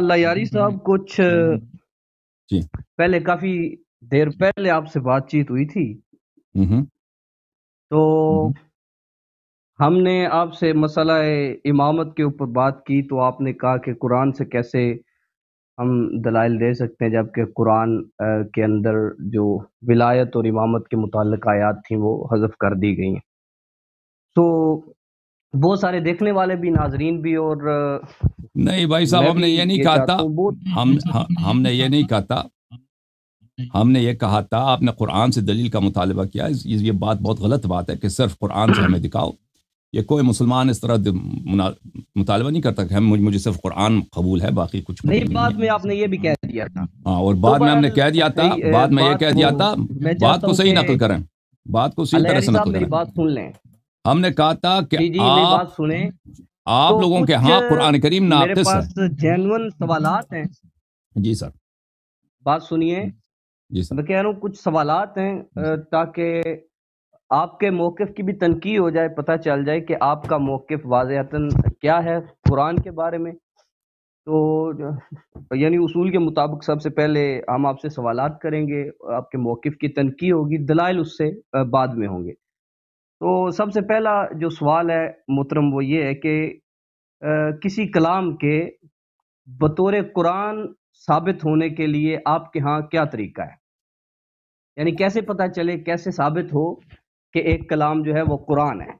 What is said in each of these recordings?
अल्लाह यारी साहब कुछ जी पहले काफी देर पहले आपसे बातचीत हुई थी तो हमने आपसे मसला इमामत के ऊपर बात की तो आपने कहा कि कुरान से कैसे हम दलाइल दे सकते हैं जबकि कुरान के अंदर जो विलायत और इमामत के मुतल आयात थी वो हजफ कर दी गई तो बहुत सारे देखने वाले भी नाजरीन भी और नहीं भाई साहब हमने ये नहीं कहा था हम हमने ये नहीं कहा था हमने ये कहा था आपने कुरान से दलील का मुतालबा किया ये बात बहुत गलत बात है कि सिर्फ कुरान से हमें दिखाओ ये कोई मुसलमान इस तरह मुतालबा नहीं करता कि हम मुझे सिर्फ कुरान कबूल है बाकी कुछ नहीं बाद में आपने ये भी कह दिया था हाँ और बाद में तो हमने कह दिया था बाद में ये कह दिया था बात को सही नकल करें बात को सही तरह से नकल करें बात सुन लें हमने कहा था कि जी जी, आप बात सुने आप तो लोगों के हाँ कुरान करीम नाफिस पास जेनवन सवाल हैं जी सर बात सुनिए जी सर मैं कह रहा हूँ कुछ सवाल हैं ताकि आपके मौकफ़ की भी तनकी हो जाए पता चल जाए कि आपका मौकफ़ वाजन क्या है कुरान के बारे में तो यानी उसूल के मुताबिक सबसे पहले हम आपसे सवाल करेंगे आपके मौकफ़ की तनकी होगी दलाइल उससे बाद में होंगे तो सबसे पहला जो सवाल है मोहतरम वो ये है कि किसी कलाम के बतौर कुरान साबित होने के लिए आपके यहाँ क्या तरीका है यानी कैसे पता चले कैसे साबित हो कि एक कलाम जो है वो कुरान है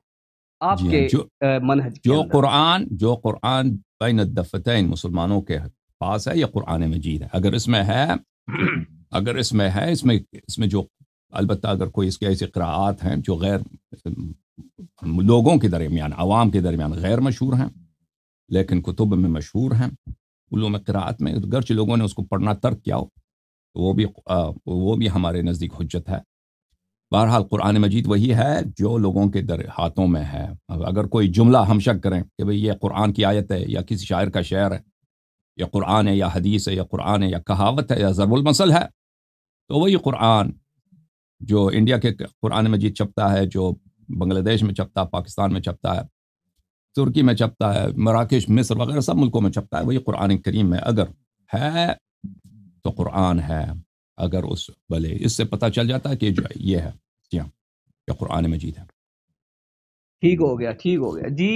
आपके हाँ, जो, मनहज जो कुरान जो कुरान बैन दफ़तैन मुसलमानों के पास है या कुरान मजीद है अगर इसमें है अगर इसमें है इसमें इसमें जो अलबत् अगर कोई इसके ऐसे करात हैं जो गैर लोगों के दरमियान आवाम के दरमियान गैर मशहूर हैं लेकिन कुतुब में मशहूर हैं में करात में गर्च लोगों ने उसको पढ़ना तर्क किया हो तो वो भी आ, वो भी हमारे नज़दीक हजत है बहरहाल कुरान मजीद वही है जो लोगों के दर हाथों में है अगर कोई जुमला हम शक करें कि भाई ये कुरान की आयत है या किसी शायर का शायर है या कुरान है या हदीस है या कुरान है या कहावत है या ज़रबुलमसल है तो वही कुरान जो इंडिया के कुरान मजीद छपता है जो बांग्लादेश में छपता है पाकिस्तान में छपता है तुर्की में छपता है मराकेश मिस्र वगैरह सब मुल्कों में छपता है वही कुरान करीम है अगर है तो कुरान है अगर उस भले इससे पता चल जाता है कि जो ये है जी हाँ यह कुरान मजीद है ठीक हो गया ठीक हो गया जी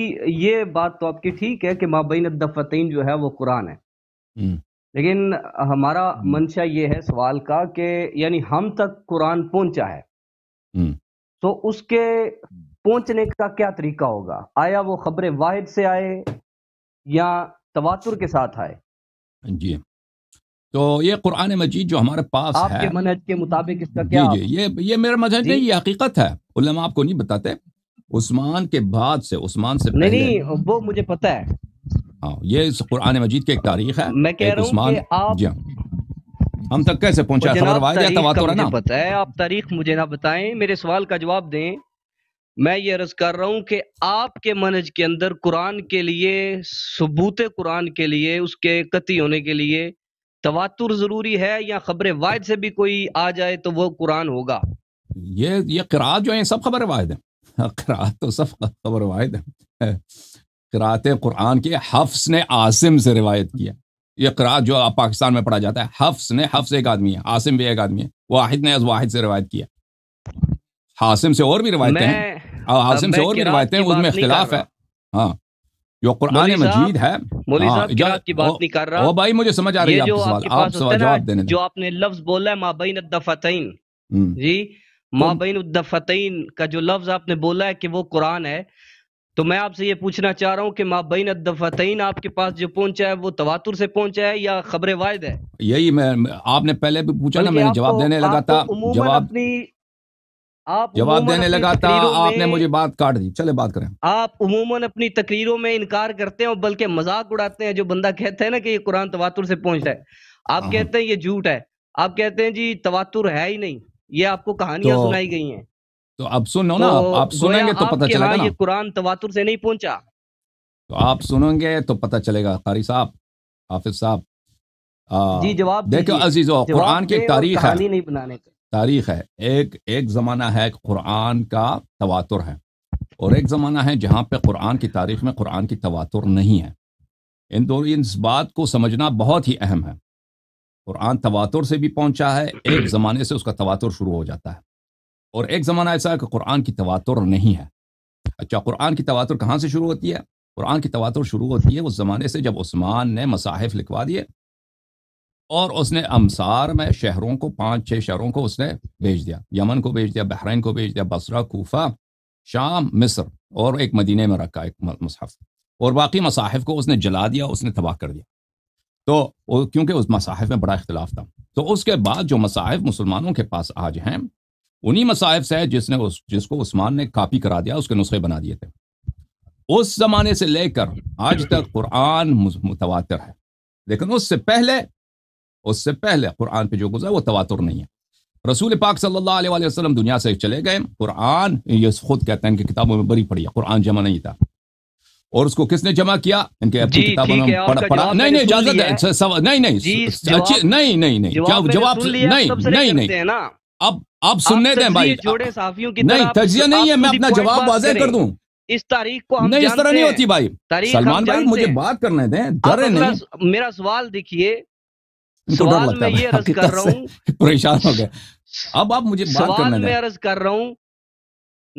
ये बात तो आपकी ठीक है कि माबीन दफतीन जो है वो कुरान है हम्म। लेकिन हमारा मंशा हम्म। ये है सवाल का कि यानी हम तक कुरान पहुंचा है हम्म। तो उसके हम्म। पहुंचने का क्या तरीका होगा आया वो खबरें वाहिद से आए या तवातुर के साथ आए जी तो ये कुरान मजीद जो हमारे पास आपके है मनहज के मुताबिक इसका क्या जी जी ये ये मेरा मजहज नहीं ये हकीकत है उल्लमा आपको नहीं बताते उस्मान के बाद से उस्मान से नहीं, नहीं वो मुझे पता है आओ हाँ, ये कुरान मजीद की एक तारीख है मैं कह रहा हूँ आप जी हाँ। हम तक कैसे पहुंचा है ना पता है आप तारीख मुझे ना बताएं मेरे सवाल का जवाब दें मैं ये अर्ज कर रहा हूँ कि आपके मनज के अंदर कुरान के लिए सबूत कुरान के लिए उसके कति होने के लिए तवातुर जरूरी है या खबर वायद से भी कोई आ जाए तो वो कुरान होगा ये ये किरात जो है सब खबर वायद है हाँ, किरात तो सब खबर वायद है करात कुरान के हफ्स ने आसिम से रिवायत किया ये करात जो पाकिस्तान में पढ़ा जाता है हफ्स ने हफ्स एक आदमी है आसिम भी एक आदमी है वाहिद ने वाहिद से रिवायत किया हासिम से और भी रिवायतें हैं हासिम से और भी रिवायतें हैं उसमें इख्तिलाफ है हाँ जो कुरान मजीद है हाँ, भाई मुझे समझ आ रही है सवाल आप सवाल जवाब देने जो आपने लफ्ज बोला है माबैन दफतैन हम्म। जी तो माबैन दफतैन का जो लफ्ज आपने बोला है कि वो कुरान है तो मैं आपसे ये पूछना चाह रहा हूँ कि बहन दफातीन आपके पास जो पहुंचा है वो तवातुर से पहुंचा है या खबर वायद है यही मैं आपने पहले भी पूछा ना मैंने जवाब देने लगा था जवाब अपनी आप जवाब देने लगा था आपने मुझे बात काट दी चले बात करें आप उमूमन अपनी तकरीरों में इनकार करते हैं और बल्कि मजाक उड़ाते हैं जो बंदा कहता है ना कि ये कुरान तवातुर से पहुंचता है आप हाँ। कहते हैं ये झूठ है आप कहते हैं जी तवातुर है ही नहीं ये आपको कहानियां तो, सुनाई गई हैं तो आप सुनो ना तो आप सुनेंगे तो पता चलेगा ये कुरान तवातुर से नहीं पहुंचा तो आप सुनोगे तो पता चलेगा कारी साहब हाफिज साहब जी जवाब देखो अजीजो कुरान की तारीख है नहीं बनाने का तारीख है एक एक जमाना है कुरान का तवातुर है और एक ज़माना है जहाँ पे कुरान की तारीख में कुरान की तवातुर नहीं है इन दो इस बात को समझना बहुत ही अहम है कुरान तवातुर से भी पहुंचा है एक ज़माने से उसका तवातुर शुरू हो जाता है और एक ज़माना ऐसा है कि कुरान की तवातुर नहीं है अच्छा कुरान की तवातुर कहाँ से शुरू होती है कुरान की तवातुर शुरू होती है उस ज़माने से जब उस्मान ने मसाहिफ लिखवा दिए और उसने अमसार में शहरों को पाँच छः शहरों को उसने भेज दिया यमन को भेज दिया बहरीन को भेज दिया बसरा कोफा शाम मिस्र और एक मदीने में रखा एक मुसहफ़ और बाकी मसाहिफ को उसने जला दिया उसने तबाह कर दिया तो क्योंकि उस मसाहिफ में बड़ा इख्तलाफ था तो उसके बाद जो मसाहिफ मुसलमानों के पास आज हैं उन्हीं मसायब से जिसने उस जिसको उस्मान ने कापी करा दिया उसके नुस्खे बना दिए थे उस जमाने से लेकर आज तक कुरान मुतवातर है लेकिन उससे पहले उससे पहले कुरान पे जो गुजरा वो तवातुर नहीं है रसूल पाक सल्लल्लाहु अलैहि वसल्लम दुनिया से चले गए कुरान ये खुद कहते हैं इनकी किताबों में बड़ी पड़ी है कुरान जमा नहीं था और उसको किसने जमा किया इनके अपनी किताबों में पढ़ा पढ़ा नहीं नहीं इजाजत नहीं नहीं नहीं नहीं नहीं जवाब नहीं नहीं नहीं अब अब सुनने दें भाई जोड़े साफियों की नहीं तजिया नहीं है मैं अपना जवाब वाजे कर दूं इस तारीख को हम नहीं इस तरह नहीं होती भाई सलमान भाई मुझे बात करने दें डरे नहीं मेरा सवाल देखिए सवाल मैं ये अर्ज कर रहा हूँ परेशान हो गया अब आप मुझे बात सवाल मैं अर्ज कर रहा हूँ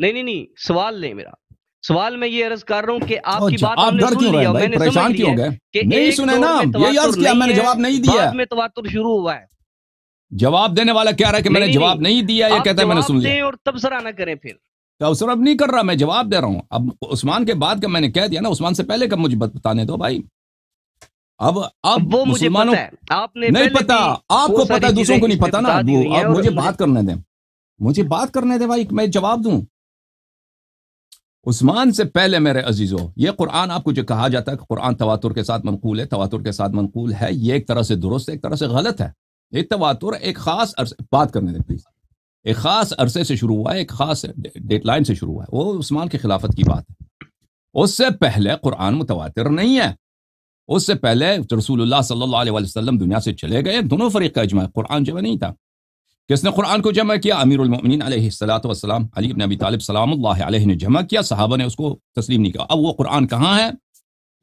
नहीं नहीं नहीं सवाल नहीं मेरा सवाल मैं ये अर्ज कर रहा हूँ कि आपकी अच्छा, बात आप डर क्यों रहे परेशान क्यों गए नहीं सुने तो ना यही अर्ज किया मैंने जवाब नहीं दिया में तवातुर शुरू हुआ है जवाब देने वाला क्या रहा है कि मैंने जवाब नहीं दिया या कहता है मैंने सुन लिया और तब ना करें फिर तबसर नहीं कर रहा मैं जवाब दे रहा हूँ अब उस्मान के बाद का मैंने कह दिया ना उस्मान से पहले का मुझे बताने दो भाई अब अब वो मुझे पता है आपने नहीं पता आपको पता दूसरों को नहीं पता ना अब मुझे बात करने दें मुझे बात करने दें भाई मैं जवाब दूं उस्मान से पहले मेरे अजीजों ये कुरान आपको जो कहा जाता है कुरान तवातुर के साथ मनकूल है तवातुर के साथ मनकूल है ये एक तरह से दुरुस्त है एक तरह से गलत है ये तवातुर एक खास अरसे बात करने दें प्लीज एक खास अरसे से शुरू हुआ है एक खास डेडलाइन से शुरू हुआ है वो उस्मान की खिलाफत की बात है उससे पहले कुरान मुतवातिर नहीं है उससे पहले रसूलुल्लाह सल्लल्लाहु अलैहि वसल्लम दुनिया से चले गए दोनों फरीक का इजमा कुरान जमा नहीं था किसने कुरान को जमा किया अमीरमिन सलाम अली नबी तालब सलाम ने जमा किया साहबा ने उसको तस्लीम नहीं किया अब वो कुरान कहाँ है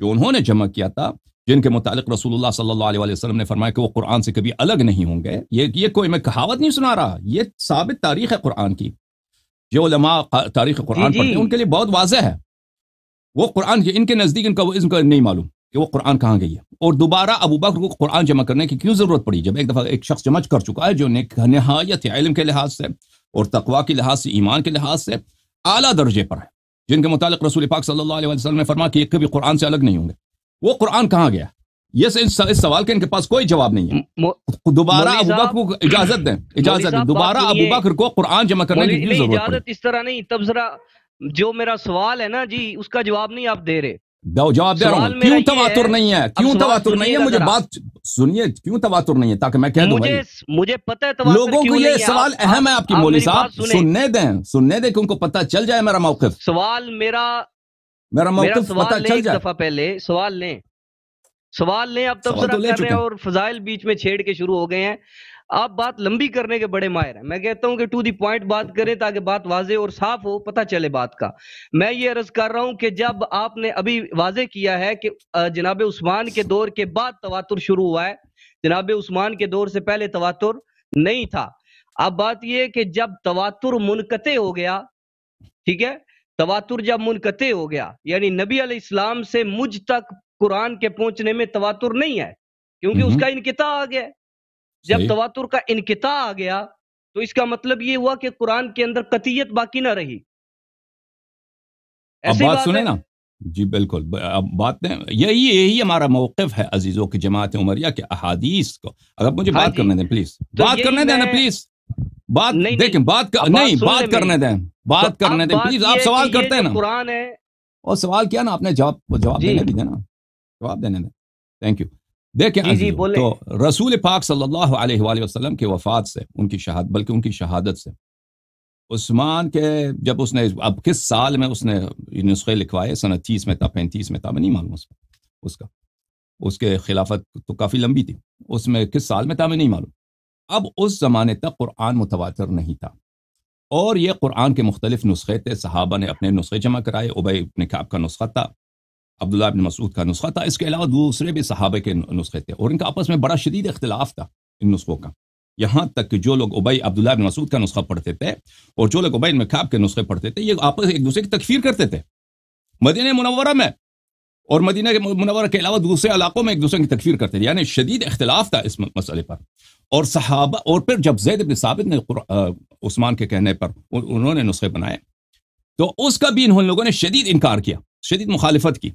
जो उन्होंने जमा किया था जिनके मुतालिक रसूलुल्लाह सल्लल्लाहु अलैहि वसल्लम ने फरमाया कि वो कुरान से कभी अलग नहीं होंगे ये ये कोई मैं कहावत नहीं सुना रहा ये साबित तारीख है कुरान की जो लमा तारीख कुरान पढ़ते हैं उनके लिए बहुत वाजह है वो कुरान इनके नज़दीक इनका इनका नहीं मालूम कि वो कुरान कहाँ गई है और दोबारा अबू बकर को कुरान जमा करने की क्यों ज़रूरत पड़ी जब एक दफ़ा एक शख्स जमा कर चुका है जो नहायत इलम के लिहाज से और तकवा के लिहाज से ईमान के लिहाज से अला दर्जे पर है जिनके मुतालिक रसूल पाक सल्लल्लाहु अलैहि वसल्लम ने फरमा कि ये कभी कुरान से अलग नहीं होंगे वो कुरान कहाँ गया ये इस, इस सवाल के इनके पास कोई जवाब नहीं है दोबारा अबू बकर को इजाजत दें इजाजत दें दोबारा तो अबू बकर को कुरान जमा करने की इजाजत इस तरह नहीं तब जरा जो मेरा सवाल है ना जी उसका जवाब नहीं आप दे रहे जवाब दे रहा हूँ क्यों तवातुर नहीं है क्यों तवातुर नहीं है मुझे बात सुनिए क्यों तवातुर नहीं है ताकि मैं कह दूं मुझे मुझे पता है लोगों को ये सवाल अहम है आपकी मौली साहब सुनने दें सुनने दें कि उनको पता चल जाए मेरा मौकफ सवाल मेरा मेरा मेरा सवाल ले एक दफा पहले सवाल लें सवाल लें अब तब तो ले कर रहे हैं और फजाइल बीच में छेड़ के शुरू हो गए हैं आप बात लंबी करने के बड़े माहिर हैं मैं कहता हूं कि टू दी पॉइंट बात करें ताकि बात वाजे और साफ हो पता चले बात का मैं ये अर्ज कर रहा हूं कि जब आपने अभी वाजे किया है कि जनाब उस्मान के दौर के बाद तवातुर शुरू हुआ है जनाब उस्मान के दौर से पहले तवातुर नहीं था अब बात यह कि जब तवातुर मुनकते हो गया ठीक है तवातुर जब मुनकते हो गया यानी नबी इस्लाम से मुझ तक कुरान के पहुंचने में तवातुर नहीं है क्योंकि हम्म। उसका इनकिता आ गया जब तवातुर का इनकिता आ गया तो इसका मतलब ये हुआ कि कुरान के अंदर कतियत बाकी ना रही अब बात, सुने ना जी बिल्कुल अब बात यही यही हमारा मौकफ है अजीजों की जमात उमरिया के अहादीस को अगर मुझे हाँ बात करने दें प्लीज तो बात करने देना प्लीज बात नहीं देखें बात नहीं बात करने दें बात तो करने दें प्लीज आप सवाल करते हैं ना कुरान है और सवाल क्या ना आपने जवाब जवाब देने दीजिए ना जवाब देने दें थैंक यू देखें तो रसूल पाक सल्लल्लाहु अलैहि वसल्लम के वफात से उनकी शहादत बल्कि उनकी शहादत से उस्मान के जब उसने अब किस साल में उसने नुस्खे लिखवाए सन तीस में था पैंतीस में था मैं नहीं मालूम उसमें उसका उसके खिलाफत तो काफ़ी लंबी थी उसमें किस साल में था मैं नहीं मालूम अब उस ज़माने तक कुरान मुतवातर नहीं था और ये कुरान के मुख्तलिफ नुस्खे थे सहाबा ने अपने नुस्खे जमा कराए उबई अपने काब का नुस्खा था अब्दुल्ला इबन मसूद का नुस्खा था इसके अलावा दूसरे भी सहाबे के नुस्खे थे और इनका आपस में बड़ा शदीद अख्तिलाफ था इन नुस्खों का यहाँ तक कि जो लोग उबई अब्दुल्ला अबिन मसूद का नुस्खा पढ़ते थे और जो लोग उबई खाब के नुस्खे पढ़ते थे ये आपस एक दूसरे की तकफीर करते थे मदीन मनवरा में और मदीना के मुनवर के अलावा दूसरे इलाकों में एक दूसरे की तकफीर करते थे यानी शदीद अख्तिलाफ था इस मसले पर और सहाबा और फिर जब जैद इबन साबित ने उस्मान के कहने पर उन्होंने नुस्खे बनाए तो उसका भी इन लोगों ने शदीद इनकार किया शदीद मुखालफत की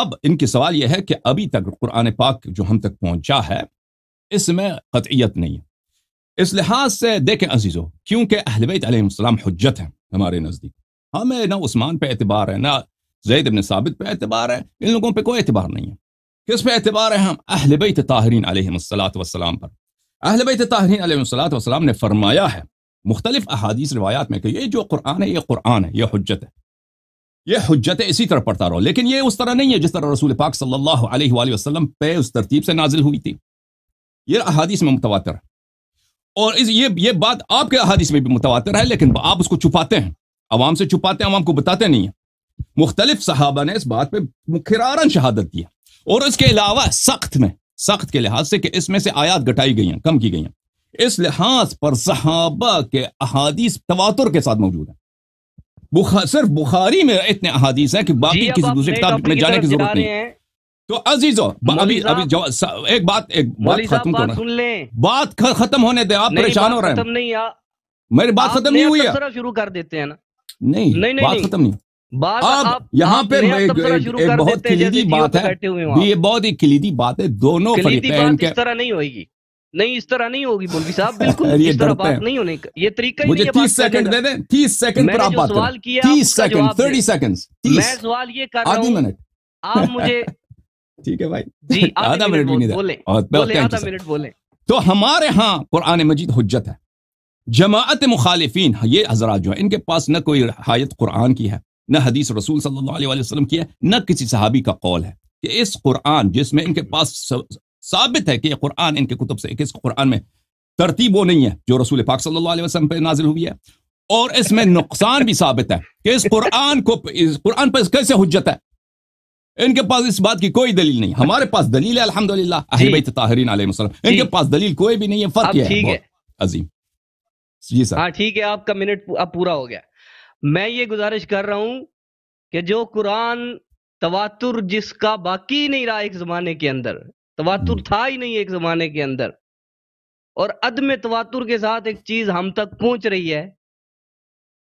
अब इनके सवाल यह है कि अभी तक कुरान पाक जो हम तक पहुंचा है इसमें कतियत नहीं है इस लिहाज से देखें अजीज़ों क्योंकि अहलबैत हजत हैं हमारे नज़दीक हमें ना उस्मान पे एतबार है ना जैद इबन साबित पे एतबार है इन लोगों पे कोई एतबार नहीं है किस पे एतबार है हम अहल बैत ताहरीन वसलाम पर अहल बैत ताहरीन वसलाम ने फरमाया है मुख्तलिफ अहादीस रवायात में कि ये जो कुरान है ये कुरान है ये हजत है ये हजत इसी तरह पढ़ता रहो लेकिन ये उस तरह नहीं है जिस तरह रसूल पाक सल्लल्लाहु अलैहि वसल्लम पे उस तरतीब से नाजिल हुई थी ये अहादीस में मुतवातर है और इस ये ये बात आपके अहादीस में भी मुतवातर है लेकिन आप उसको छुपाते हैं आवाम से छुपाते हैं आवाम को बताते नहीं है मुख्तलिफ सहाबा ने इस बात पर मुखरारन शहादत दिया और इसके अलावा सख्त में सख्त के लिहाज से कि इसमें से आयात घटाई गई हैं कम की गई हैं इस लिहाज पर सहाबा के अहादीस तवातुर के साथ मौजूद हैं बुखा, सिर्फ बुखारी में इतने अहादीस हैं कि बाकी किसी दूसरी किताब में जाने की जरूरत नहीं है तो अजीजो अभी अभी एक बात एक बात खत्म करो बात खत्म होने दे आप परेशान हो रहे हैं मेरी बात खत्म नहीं हुई है शुरू कर देते हैं ना नहीं बात खत्म नहीं अब यहाँ पे एक, एक एक बहुत किलीदी बात है ये बहुत ही किलीदी बात है दोनों फरीकैन के इस तरह नहीं होगी नहीं इस तरह नहीं होगी मौलवी साहब बिल्कुल इस तरह बात नहीं होने का ये तरीका मुझे तीस सेकंड दे दें तीस सेकंड पर आप बात सवाल किया तीस सेकंड थर्टी सेकंड मैं सवाल ये कर रहा आधा मिनट आप मुझे ठीक है भाई जी आधा मिनट भी नहीं आधा मिनट बोले तो हमारे यहाँ कुरान मजीद हजत है जमात मुखालिफिन ये हजरात जो है इनके पास न कोई हायत कुरान की है न हदीस रसूल सल्लाम की है न किसी सहाबी का कौल है कि इस कुरान जिसमें इनके पास साबित है कि यह कुरान इनके कुतुब से इस कुरान में तरतीब वो नहीं है जो रसूल पाक सल्लल्लाहु पर नाजिल हुई है और इसमें नुकसान भी साबित है कि इस कुरान को इस कुरान पर कैसे हुजत है इनके पास इस बात की कोई दलील नहीं हमारे पास दलील है अलहमदुल्ला इनके पास दलील कोई भी नहीं है फर्क है अजीम जी सर हाँ ठीक है आपका मिनट अब पूरा हो गया मैं ये गुजारिश कर रहा हूं कि जो कुरान तवातुर जिसका बाकी नहीं रहा एक जमाने के अंदर तवातुर हम्म। था ही नहीं एक जमाने के अंदर और अदम तवातुर के साथ एक चीज हम तक पहुंच रही है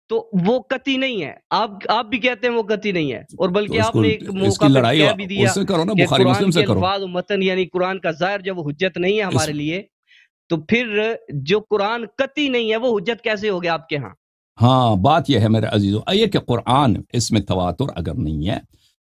तो वो कति नहीं है आप आप भी कहते हैं वो कति नहीं है और बल्कि तो आपने एक मौका लड़ाई भी दिया करो ना बुखारी मुस्लिम से करो मतन यानी कुरान का जाहिर जब हुज्जत नहीं है हमारे लिए तो फिर जो कुरान कति नहीं है वो हुज्जत कैसे हो गया आपके यहाँ हाँ बात यह है मेरे अजीज़ों ये कि कुरान इसमें तवातुर अगर नहीं है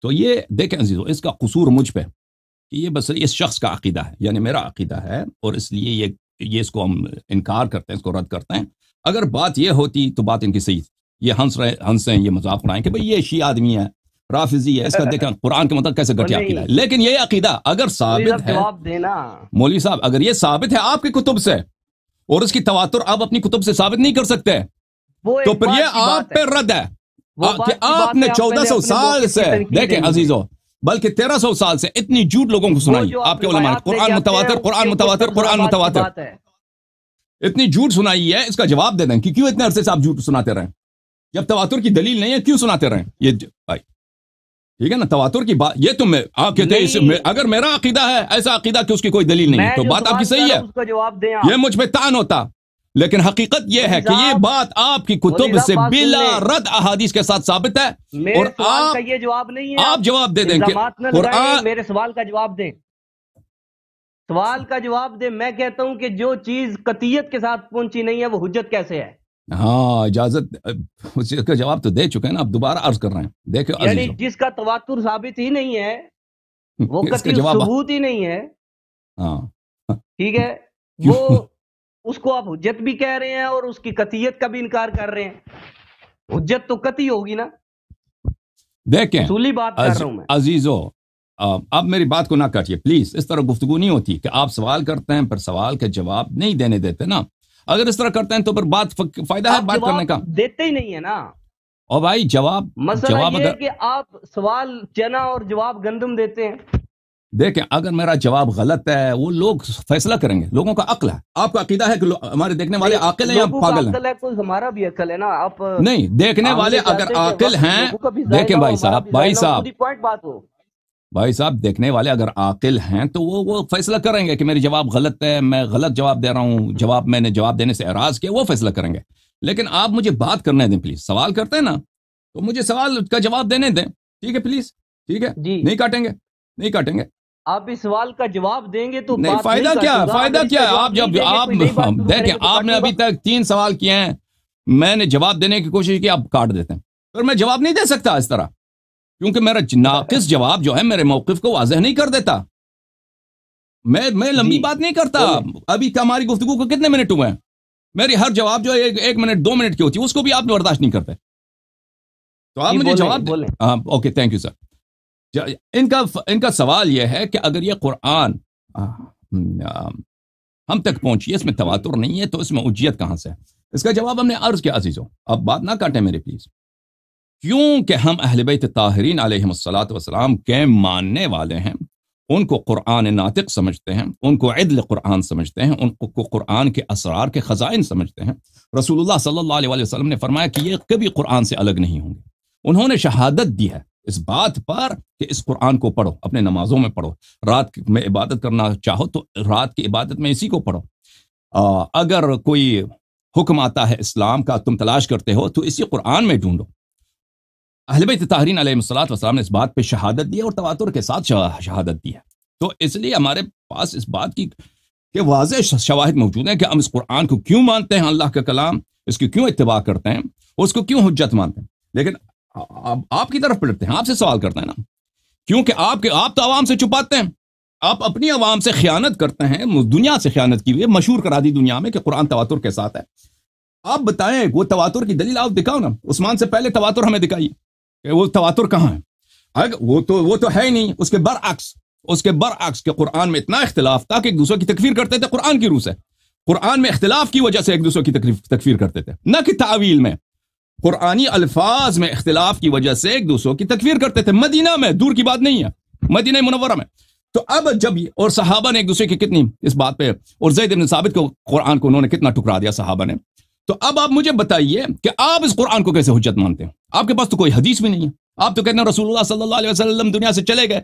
तो ये देखें अजीज़ों इसका कसूर मुझ पर कि ये बस इस शख्स का अकीदा है यानी मेरा अकीदा है और इसलिए ये ये इसको हम इनकार करते हैं इसको रद्द करते हैं अगर बात यह होती तो बात इनकी सही ये हंस रहे हंस हैं ये मजाक उड़ाएं कि भाई ये शी आदमी है राफिजी है इसका देखें कुरान के मतलब कैसे घटिया अकीदा है लेकिन ये अकीदा अगर तो साबित है मौलवी साहब अगर ये साबित है आपकी कुतुब से और इसकी तवातुर आप अपनी कुतुब से साबित नहीं कर सकते वो तो फिर ये आप पे रद्द है कि आपने चौदह सौ साल से देखे अजीजों बल्कि तेरह सौ साल से इतनी झूठ लोगों को सुनाई आपके कुरान मुतवातर कुरान मुतवातर कुरान मुतवातर इतनी झूठ सुनाई है इसका जवाब दे दें कि क्यों इतने अरसे से आप झूठ सुनाते रहे जब तवातुर की दलील नहीं है क्यों सुनाते रहे ये भाई ठीक है ना तवातुर की बात ये तुम तो आप कहते हैं अगर मेरा अकीदा है ऐसा अकीदा कि उसकी कोई दलील नहीं है तो बात आपकी सही है ये मुझ पर तान होता लेकिन हकीकत यह है कि ये बात आपकी कुतुब से बिला रद अहादीस के साथ साबित है और आप ये जवाब नहीं है आप जवाब दे देंगे और मेरे सवाल का जवाब दें सवाल का जवाब दें मैं कहता हूं कि जो चीज कतियत के साथ पहुंची नहीं है वो हुज्जत कैसे है हाँ इजाजत उसका जवाब तो दे चुके हैं ना आप दोबारा अर्ज कर रहे हैं देखो यानी जिसका तवातुर साबित ही नहीं है वो कतियत सबूत ही नहीं है हाँ ठीक है वो उसको आप हुज्जत भी कह रहे हैं और उसकी कतियत का भी इनकार कर रहे हैं हुज्जत तो कति होगी ना देखें सूली बात अज, कर रहा हूं मैं अजीजो अब मेरी बात को ना काटिए प्लीज इस तरह गुफ्तगु नहीं होती कि आप सवाल करते हैं पर सवाल का जवाब नहीं देने देते ना अगर इस तरह करते हैं तो फिर बात फायदा है बात करने का देते ही नहीं है ना और भाई जवाब मसला जवाब ये अगर... कि आप सवाल चना और जवाब गंदम देते हैं देखें अगर मेरा जवाब गलत है वो लोग फैसला करेंगे लोगों का अकल है आपका अकीदा है कि हमारे देखने वाले आकिल है या पागल है, हमारा भी अकल है ना आप नहीं देखने वाले अगर आकिल हैं देखें भाई साहब भाई साहब बात हो भाई साहब देखने वाले अगर आकिल हैं तो वो वो फैसला करेंगे कि मेरे जवाब गलत है मैं गलत जवाब दे रहा हूँ जवाब मैंने जवाब देने से एराज किया वो फैसला करेंगे लेकिन आप मुझे बात करने दें प्लीज सवाल करते हैं ना तो मुझे सवाल का जवाब देने दें ठीक है प्लीज ठीक है नहीं काटेंगे नहीं काटेंगे आप इस सवाल का जवाब देंगे तो नहीं फायदा नहीं क्या फायदा क्या आप जब आप तो देखे आपने अभी तक तीन सवाल किए हैं मैंने जवाब देने की कोशिश की आप काट देते हैं पर मैं जवाब नहीं दे सकता इस तरह क्योंकि मेरा नाकिस जवाब जो है मेरे मौकफ को वाजह नहीं कर देता मैं मैं लंबी बात नहीं करता अभी हमारी गुफ्तु को कितने मिनट हुए हैं मेरी हर जवाब जो है एक, एक मिनट दो मिनट की होती है उसको भी आप बर्दाश्त नहीं करते तो आप मुझे जवाब हाँ, ओके थैंक यू सर इनका इनका सवाल यह है कि अगर ये कुरान हम तक पहुंची इसमें तवातुर नहीं है तो इसमें उज्जियत कहां से है इसका जवाब हमने अर्ज किया अजीजों अब बात ना काटें मेरे प्लीज क्योंकि हम अहलबैत ताहरीन आलतम के मानने वाले हैं उनको कुरान नातिक समझते हैं उनको अदल कुरान समझते हैं उनको कुरान के असरार के ख़जाइन समझते हैं रसूलुल्लाह सल्लल्लाहु अलैहि वसल्लम ने फरमाया कि ये कभी कुरान से अलग नहीं होंगे उन्होंने शहादत दी है इस बात पर कि इस कुरान को पढ़ो अपने नमाजों में पढ़ो रात में इबादत करना चाहो तो रात की इबादत में इसी को पढ़ो आ, अगर कोई हुक्म आता है इस्लाम का तुम तलाश करते हो तो इसी कुरान में ढूंढो अहलबैत तहरीन अलैहिस्सलात वसलाम ने इस बात पे शहादत दी और तवातुर के साथ शहादत दी है तो इसलिए हमारे पास इस बात की के वाज शवाहद मौजूद हैं कि हम इस कुरान को क्यों मानते हैं अल्लाह का कलाम इसकी क्यों इतबा करते हैं उसको क्यों हजत मानते हैं लेकिन आप, आपकी तरफ पलटते हैं आपसे सवाल करते हैं ना क्योंकि आपके आप तो आवाम से छुपाते हैं आप अपनी आवाम से ख्यानत करते हैं दुनिया से ख्यानत की हुई मशहूर करा दी दुनिया में कि कुरान तवातुर के साथ है आप बताएं वो तवातुर की दलील आप दिखाओ ना उस्मान से पहले तवातुर हमें दिखाइए कि वो तवातुर कहाँ है अगर वो तो वो तो है ही नहीं उसके बरअक्स उसके बरअक्स के कुरान में इतना इख्तलाफ था कि एक दूसरे की तकफीर करते थे कुरान की रूह से कुरान में इख्तलाफ की वजह से एक दूसरे की तकफीर करते थे न कि तावील में कुरानी अल्फाज में इख्तलाफ की वजह से एक दूसरों की तकवीर करते थे मदीना में दूर की बात नहीं है मदीना मुनवरा में तो अब जब और सहाबा ने एक दूसरे की कितनी इस बात पर और जैद इब्न साबित को कुरान को उन्होंने कितना टुकरा दिया सहाबा ने तो अब आप मुझे बताइए कि आप इस कुरान को कैसे हजत मानते हैं आपके पास तो कोई हदीस भी नहीं है आप तो कहते हैं रसूलुल्लाह सल्लल्लाहु अलैहि वसल्लम दुनिया से चले गए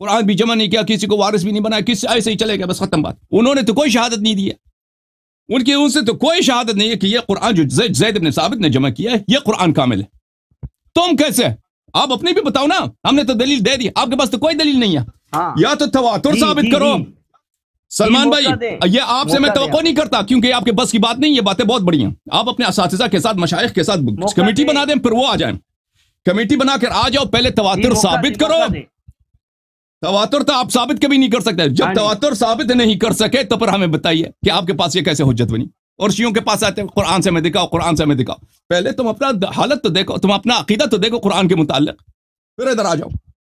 कुरान भी जमा नहीं किया किसी को वारिस भी नहीं बनाया किसी ऐसे ही चले गए बस खत्म बात उन्होंने तो कोई शहादत नहीं दी है उनकी उनसे तो कोई शहादत नहीं है कि यह कुरान जो जैद ने साबित ने जमा किया है यह कुरान कामिल है तुम कैसे आप अपने भी बताओ ना हमने तो दलील दे दी आपके पास तो कोई दलील नहीं है हाँ। या तो तुर साबित करो सलमान भाई ये आपसे मैं तो नहीं करता क्योंकि आपके बस की बात नहीं ये बातें बहुत बड़ी हैं आप अपने इस के साथ मशाइ के साथ कमेटी बना दें फिर वो आ जाए कमेटी बनाकर आ जाओ पहले तवातुर साबित करो तवातुर तो आप साबित कभी नहीं कर सकते जब हाँ तवातुर साबित नहीं कर सके तो पर हमें बताइए कि आपके पास ये कैसे हजत बनी और शियों के पास आते हैं कुरान से हमें दिखाओ कुरान से हमें दिखाओ पहले तुम अपना हालत तो देखो तुम अपना अकीदा तो देखो कुरान के मुतालिक फिर इधर आ जाओ